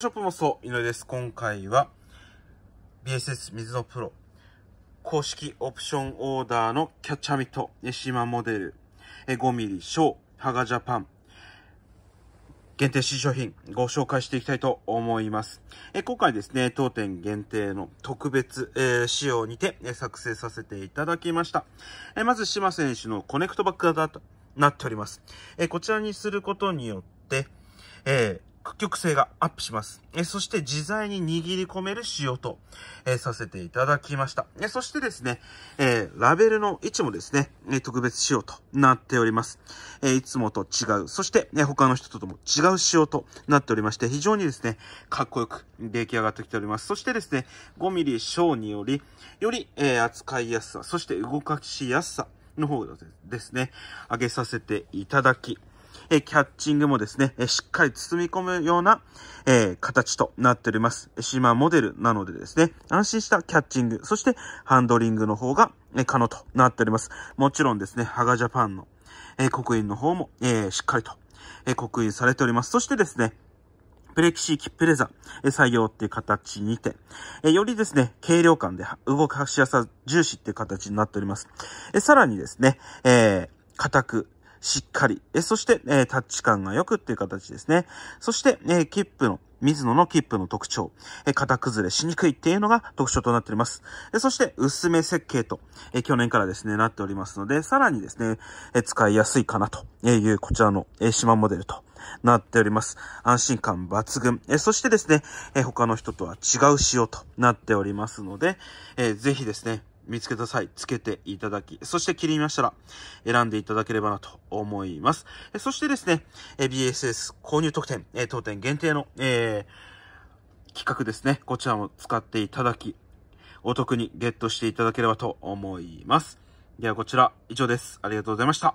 ショップもそう、井上です。今回は BSS 水のプロ公式オプションオーダーのキャッチャーミット、シマモデル、5ミリ小、ハガジャパン、限定新商品ご紹介していきたいと思います。今回ですね、当店限定の特別、仕様にて、作成させていただきました。まず、島選手のコネクトバック型となっております。こちらにすることによって、えー曲性がアップします。えそして自在に握り込める仕様と、えさせていただきました。えそしてですね、えラベルの位置もですね、え特別仕様となっております。えいつもと違う、そして、ね、他の人とも違う仕様となっておりまして、非常にですね、かっこよく出来上がってきております。そしてですね、5mm 小により、より、え扱いやすさ、そして動かしやすさ、の方ですね、上げさせていただきえキャッチングもですね、えしっかり包み込むような、え形となっております。島モデルなのでですね、安心したキャッチング、そしてハンドリングの方が、え可能となっております。もちろんですね、ハガジャパンの、え刻印の方も、えしっかりと、え刻印されております。そしてですね、プレキシーキップレザー、採用っていう形にて、よりですね、軽量感で動かしやすさ重視っていう形になっております。さらにですね、えー、硬く、しっかり、えそして、えタッチ感が良くっていう形ですね。そして、え切符の水野の切符の特徴、え型崩れしにくいっていうのが特徴となっております。えそして、薄め設計と、え去年からですね、なっておりますので、さらにですね、え使いやすいかなというこちらの、え島モデルとなっております。安心感抜群。えそしてですね、え他の人とは違う仕様となっておりますので、えぜひですね、見つけた際、つけていただき、そして切りましたら、選んでいただければなと思います。そしてですね、BSS 購入特典、当店限定の、えー、企画ですね、こちらも使っていただき、お得にゲットしていただければと思います。ではこちら、以上です。ありがとうございました。